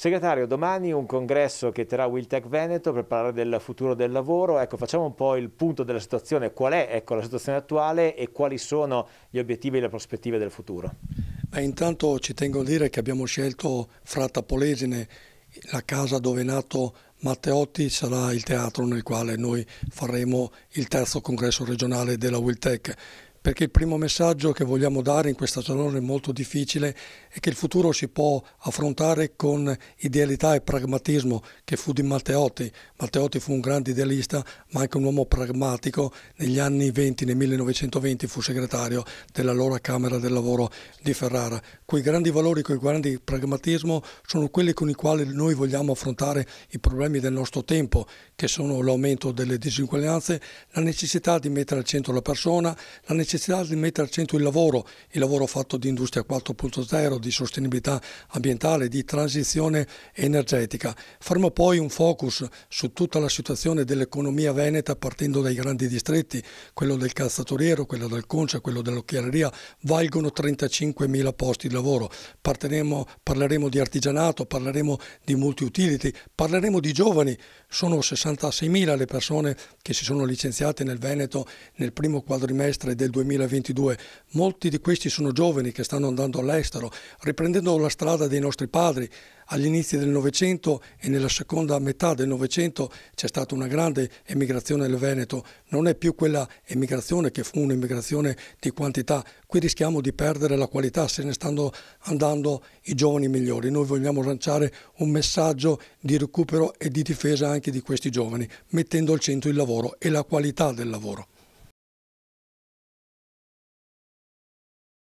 Segretario, domani un congresso che terrà Wiltec Veneto per parlare del futuro del lavoro. Ecco, facciamo un po' il punto della situazione, qual è ecco, la situazione attuale e quali sono gli obiettivi e le prospettive del futuro. Beh, intanto ci tengo a dire che abbiamo scelto Fratta Polesine, la casa dove è nato Matteotti sarà il teatro nel quale noi faremo il terzo congresso regionale della Wiltec perché il primo messaggio che vogliamo dare in questa stagione molto difficile è che il futuro si può affrontare con idealità e pragmatismo che fu di Matteotti. Matteotti fu un grande idealista ma anche un uomo pragmatico. Negli anni 20, nel 1920 fu segretario dell'allora Camera del Lavoro di Ferrara. Quei grandi valori, quei grandi pragmatismo sono quelli con i quali noi vogliamo affrontare i problemi del nostro tempo che sono l'aumento delle disuguaglianze, la necessità di mettere al centro la persona, la necessità necessità di mettere al centro il lavoro, il lavoro fatto di industria 4.0, di sostenibilità ambientale, di transizione energetica. Faremo poi un focus su tutta la situazione dell'economia veneta partendo dai grandi distretti, quello del calzatoriero, quello del concia, quello dell'occhialeria, valgono 35.000 posti di lavoro. Parteremo, parleremo di artigianato, parleremo di multi-utility, parleremo di giovani, sono 66.000 le persone che si sono licenziate nel Veneto nel primo quadrimestre del 2020 2022. Molti di questi sono giovani che stanno andando all'estero, riprendendo la strada dei nostri padri. Agli inizi del Novecento e nella seconda metà del Novecento c'è stata una grande emigrazione nel Veneto. Non è più quella emigrazione che fu un'emigrazione di quantità. Qui rischiamo di perdere la qualità se ne stanno andando i giovani migliori. Noi vogliamo lanciare un messaggio di recupero e di difesa anche di questi giovani, mettendo al centro il lavoro e la qualità del lavoro.